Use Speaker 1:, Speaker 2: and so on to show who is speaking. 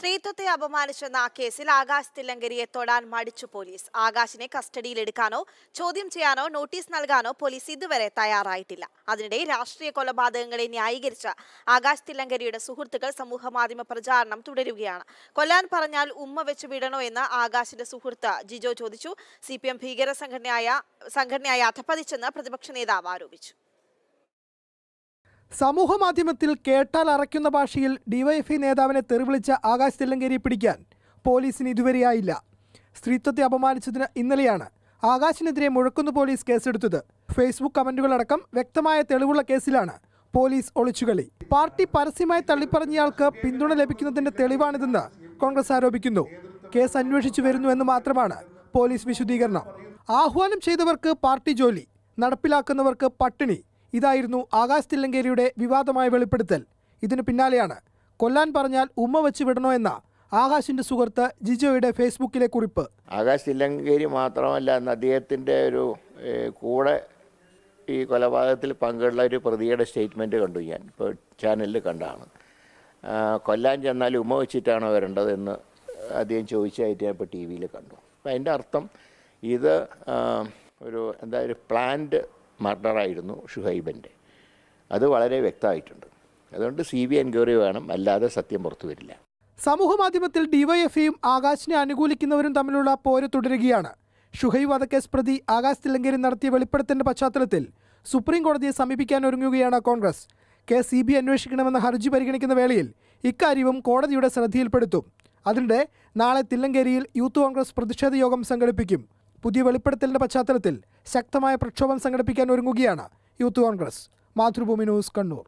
Speaker 1: സ്ത്രീത്വത്തെ അപമാനിച്ചെന്ന കേസിൽ ആകാശ് തില്ലങ്കരിയെ തൊടാൻ മടിച്ചു പോലീസ് ആകാശിനെ കസ്റ്റഡിയിലെടുക്കാനോ ചോദ്യം ചെയ്യാനോ നോട്ടീസ് നൽകാനോ പോലീസ് ഇതുവരെ തയ്യാറായിട്ടില്ല അതിനിടെ രാഷ്ട്രീയ കൊലപാതകങ്ങളെ ന്യായീകരിച്ച ആകാശ് തില്ലങ്കരിയുടെ സുഹൃത്തുക്കൾ മാധ്യമ പ്രചാരണം തുടരുകയാണ് കൊല്ലാൻ പറഞ്ഞാൽ ഉമ്മ വെച്ച് വിടണോ എന്ന് ആകാശിന്റെ സുഹൃത്ത് ജിജോ ചോദിച്ചു സി ഭീകര സംഘടനയായ സംഘടനയായി അധപ്പതിച്ചെന്ന് പ്രതിപക്ഷ നേതാവ് ആരോപിച്ചു
Speaker 2: സമൂഹമാധ്യമത്തിൽ കേട്ടാൽ അറയ്ക്കുന്ന ഭാഷയിൽ ഡിവൈഎഫ്ഐ നേതാവിനെ തെറിവിളിച്ച ആകാശ് തെല്ലങ്കേരി പിടിക്കാൻ പോലീസിന് ഇതുവരെയായില്ല സ്ത്രീത്വത്തെ അപമാനിച്ചതിന് ഇന്നലെയാണ് ആകാശിനെതിരെ മുഴക്കുന്ന പോലീസ് കേസെടുത്തത് ഫേസ്ബുക്ക് കമന്റുകളടക്കം വ്യക്തമായ തെളിവുള്ള കേസിലാണ് പോലീസ് ഒളിച്ചുകളി പാർട്ടി പരസ്യമായി തള്ളിപ്പറഞ്ഞയാൾക്ക് പിന്തുണ ലഭിക്കുന്നതിന്റെ തെളിവാണിതെന്ന് കോൺഗ്രസ് ആരോപിക്കുന്നു കേസ് അന്വേഷിച്ചു വരുന്നു എന്ന് മാത്രമാണ് പോലീസ് വിശദീകരണം ആഹ്വാനം ചെയ്തവർക്ക് പാർട്ടി ജോലി നടപ്പിലാക്കുന്നവർക്ക് പട്ടിണി ഇതായിരുന്നു ആകാശ് തില്ലങ്കേരിയുടെ വിവാദമായ വെളിപ്പെടുത്തൽ ഇതിനു പിന്നാലെയാണ് കൊല്ലാൻ പറഞ്ഞാൽ ഉമ്മ വെച്ച് വിടണോ എന്ന ആകാശിന്റെ സുഹൃത്ത് ജിജോയുടെ ഫേസ്ബുക്കിലെ കുറിപ്പ്
Speaker 3: ആകാശ് തില്ലങ്കേരി മാത്രമല്ല അന്ന് അദ്ദേഹത്തിന്റെ ഒരു കൂടെ ഈ കൊലപാതകത്തിൽ പങ്കുള്ള ഒരു പ്രതിയുടെ സ്റ്റേറ്റ്മെന്റ് കണ്ടു ഞാൻ ഇപ്പോൾ ചാനലിൽ കണ്ടാണ് കൊല്ലാൻ ചെന്നാൽ ഉമ്മ വെച്ചിട്ടാണോ വരേണ്ടതെന്ന് അദ്ദേഹം ചോദിച്ചായിട്ട് ഞാൻ ഇപ്പോൾ ടി വിയിൽ കണ്ടു അപ്പം അതിൻ്റെ അർത്ഥം ഇത് ഒരു എന്താ ഒരു പ്ലാൻഡ് മർഡറായിരുന്നു ഷുഹൈബൻ്റെ അത് വളരെ വ്യക്തമായിട്ടുണ്ട് അതുകൊണ്ട് സി ബി എൻക്വയറി വേണം അല്ലാതെ സത്യം പുറത്തു വരില്ല
Speaker 2: സമൂഹമാധ്യമത്തിൽ ഡിവൈഎഫ്ഐയും ആകാശിനെ അനുകൂലിക്കുന്നവരും തമ്മിലുള്ള പോര് തുടരുകയാണ് ഷുഹൈബ് വധക്കേസ് പ്രതി ആകാശ് തില്ലങ്കേരി നടത്തിയ വെളിപ്പെടുത്തലിൻ്റെ പശ്ചാത്തലത്തിൽ സുപ്രീം കോടതിയെ സമീപിക്കാൻ ഒരുങ്ങുകയാണ് കോൺഗ്രസ് കേസ് സി ബി അന്വേഷിക്കണമെന്ന ഹർജി പരിഗണിക്കുന്ന വേളയിൽ ഇക്കാര്യവും കോടതിയുടെ ശ്രദ്ധയിൽപ്പെടുത്തും അതിനിടെ നാളെ തില്ലങ്കേരിയിൽ യൂത്ത് കോൺഗ്രസ് പ്രതിഷേധ യോഗം സംഘടിപ്പിക്കും പുതിയ വെളിപ്പെടുത്തലിൻ്റെ പശ്ചാത്തലത്തിൽ ശക്തമായ പ്രക്ഷോഭം സംഘടിപ്പിക്കാൻ ഒരുങ്ങുകയാണ് യൂത്ത് കോൺഗ്രസ് മാതൃഭൂമി ന്യൂസ് കണ്ണൂർ